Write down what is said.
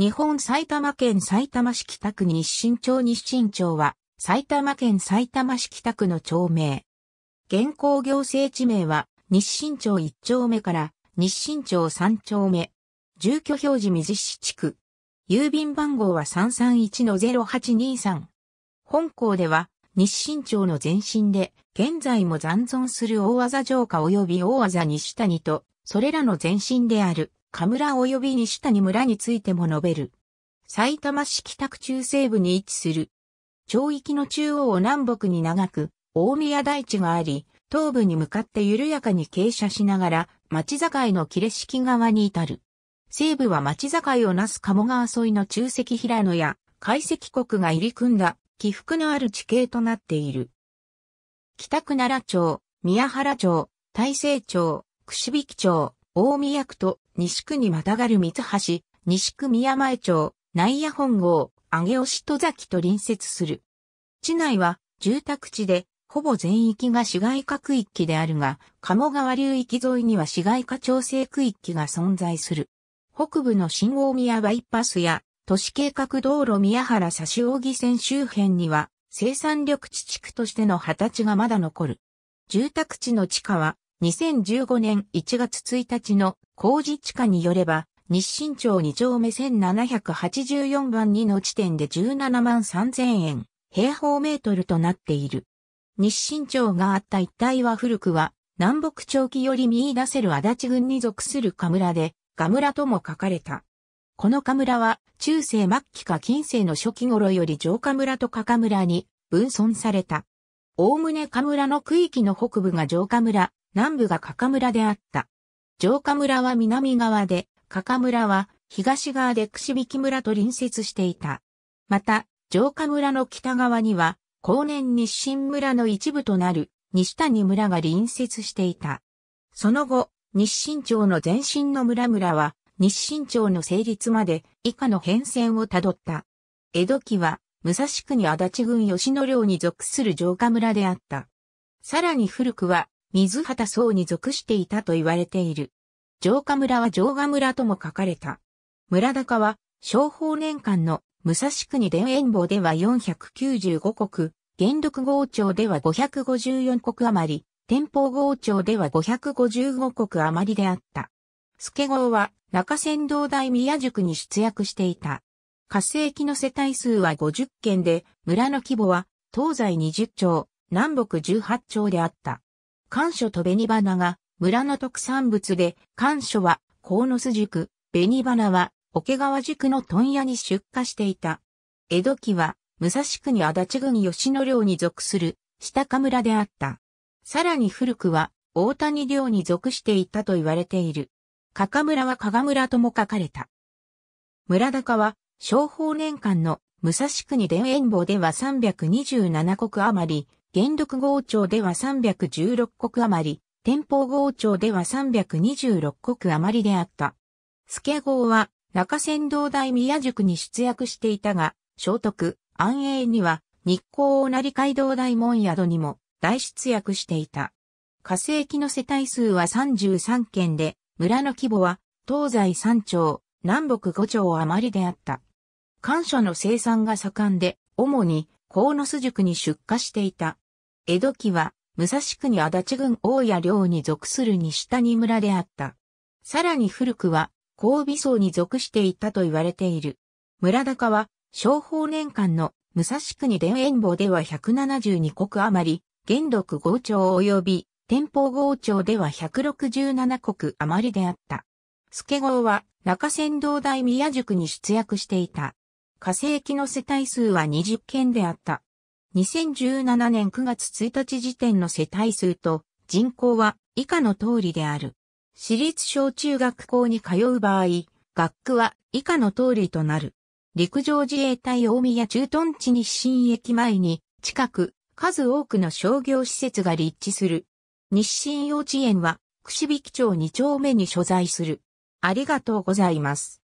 日本埼玉県埼玉市北区日清町日清町は、埼玉県埼玉市北区の町名。現行行政地名は、日清町1丁目から日清町3丁目。住居表示水市地区。郵便番号は331-0823。本校では、日清町の前身で、現在も残存する大技城下及び大技西谷と、それらの前身である。神村及び西谷村についても述べる。埼玉市北区中西部に位置する。町域の中央を南北に長く、大宮台地があり、東部に向かって緩やかに傾斜しながら、町境の切れ敷側に至る。西部は町境をなす鴨川沿いの中石平野や、海石国が入り組んだ、起伏のある地形となっている。北区奈良町、宮原町、大成町、串引町、大宮区と西区にまたがる三橋、西区宮前町、内野本郷、上尾市戸崎と隣接する。地内は住宅地で、ほぼ全域が市街化区域であるが、鴨川流域沿いには市街化調整区域が存在する。北部の新大宮バイパスや、都市計画道路宮原差し扇線周辺には、生産緑地地区としての十歳がまだ残る。住宅地の地下は、2015年1月1日の工事地下によれば、日清町2丁目1784番2の地点で17万3000円、平方メートルとなっている。日清町があった一帯は古くは、南北長期より見出せる足立郡に属する河村で、河村とも書かれた。この河村は、中世末期か近世の初期頃より城下村と河村に分村された。おおむね河村の区域の北部が城下村、南部が加賀村であった。城下村は南側で、加賀村は東側で串引村と隣接していた。また、城下村の北側には、後年日清村の一部となる西谷村が隣接していた。その後、日清町の前身の村々は、日清町の成立まで以下の変遷をたどった。江戸期は、武蔵国足立郡吉野領に属する城下村であった。さらに古くは、水畑荘に属していたと言われている。城下村は城下村とも書かれた。村高は、商法年間の武蔵国田園坊では495国、元禄豪町では554国余り、天保豪町では555国余りであった。助豪は中仙道大宮塾に出役していた。火星期の世帯数は50件で、村の規模は東西20町、南北18町であった。甘薯と紅花が村の特産物で、甘薯は鴻巣塾、紅花は桶川塾の問屋に出荷していた。江戸期は武蔵国足立郡吉野寮に属する下賀村であった。さらに古くは大谷寮に属していたと言われている。加賀村は加賀村とも書かれた。村高は、商法年間の武蔵国伝園坊では327国余り、元禄号庁では316国余り、天保号庁では326国余りであった。助号は中山道大宮塾に出役していたが、聖徳、安永には日光大成街道大門宿にも大出役していた。火星期の世帯数は33件で、村の規模は東西3町、南北5町余りであった。感謝の生産が盛んで、主に鴻巣塾に出荷していた。江戸期は、武蔵区に足立郡大谷領に属する西谷村であった。さらに古くは、神尾層に属していたと言われている。村高は、商法年間の武蔵国田園坊では172国余り、元禄豪町及び天保豪町では167国余りであった。助号は中山道大宮塾に出役していた。火星機の世帯数は20件であった。2017年9月1日時点の世帯数と人口は以下の通りである。私立小中学校に通う場合、学区は以下の通りとなる。陸上自衛隊大宮駐屯地日清駅前に近く数多くの商業施設が立地する。日清幼稚園は串引町2丁目に所在する。ありがとうございます。